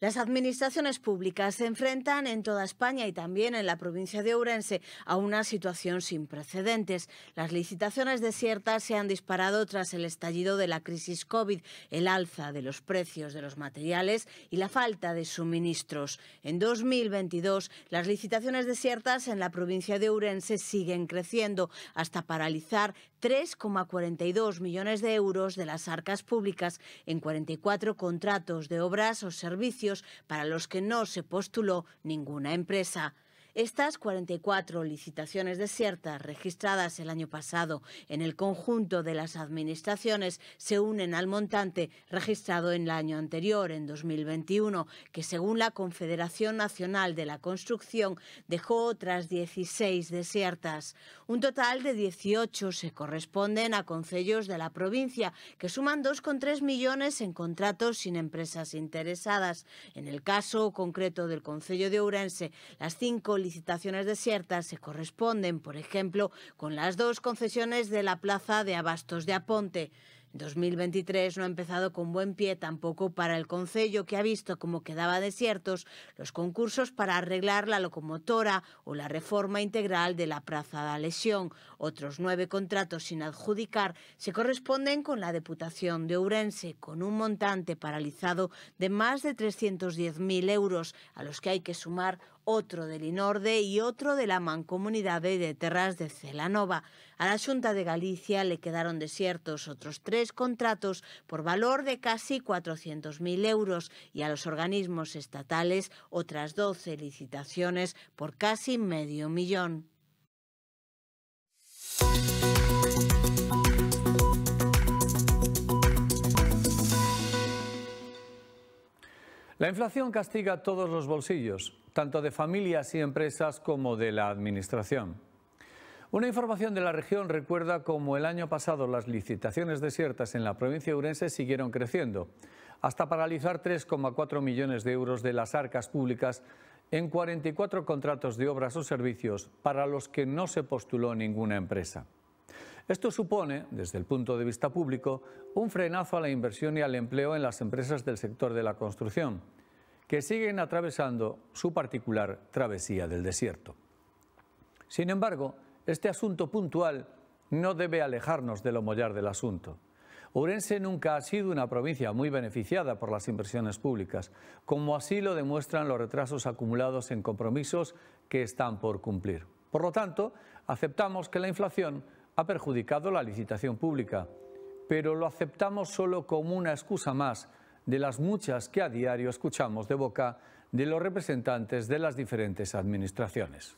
Las administraciones públicas se enfrentan en toda España y también en la provincia de Ourense a una situación sin precedentes. Las licitaciones desiertas se han disparado tras el estallido de la crisis COVID, el alza de los precios de los materiales y la falta de suministros. En 2022, las licitaciones desiertas en la provincia de Ourense siguen creciendo hasta paralizar 3,42 millones de euros de las arcas públicas en 44 contratos de obras o servicios para los que no se postuló ninguna empresa. Estas 44 licitaciones desiertas registradas el año pasado en el conjunto de las administraciones se unen al montante registrado en el año anterior, en 2021, que según la Confederación Nacional de la Construcción dejó otras 16 desiertas. Un total de 18 se corresponden a concellos de la provincia, que suman 2,3 millones en contratos sin empresas interesadas. En el caso concreto del Concello de Ourense, las cinco licitaciones desiertas se corresponden, por ejemplo, con las dos concesiones de la plaza de Abastos de Aponte. 2023 no ha empezado con buen pie tampoco para el Concello, que ha visto como quedaba desiertos los concursos para arreglar la locomotora o la reforma integral de la Plaza de Lesión. Otros nueve contratos sin adjudicar se corresponden con la Deputación de Ourense, con un montante paralizado de más de 310.000 euros, a los que hay que sumar otro del Inorde y otro de la Mancomunidad de Terras de Celanova. A la Junta de Galicia le quedaron desiertos otros tres contratos por valor de casi 400.000 euros y a los organismos estatales otras 12 licitaciones por casi medio millón. La inflación castiga todos los bolsillos tanto de familias y empresas como de la Administración. Una información de la región recuerda cómo el año pasado las licitaciones desiertas en la provincia de Urense siguieron creciendo, hasta paralizar 3,4 millones de euros de las arcas públicas en 44 contratos de obras o servicios para los que no se postuló ninguna empresa. Esto supone, desde el punto de vista público, un frenazo a la inversión y al empleo en las empresas del sector de la construcción que siguen atravesando su particular travesía del desierto. Sin embargo, este asunto puntual no debe alejarnos de lo mollar del asunto. Ourense nunca ha sido una provincia muy beneficiada por las inversiones públicas, como así lo demuestran los retrasos acumulados en compromisos que están por cumplir. Por lo tanto, aceptamos que la inflación ha perjudicado la licitación pública, pero lo aceptamos solo como una excusa más de las muchas que a diario escuchamos de boca de los representantes de las diferentes administraciones.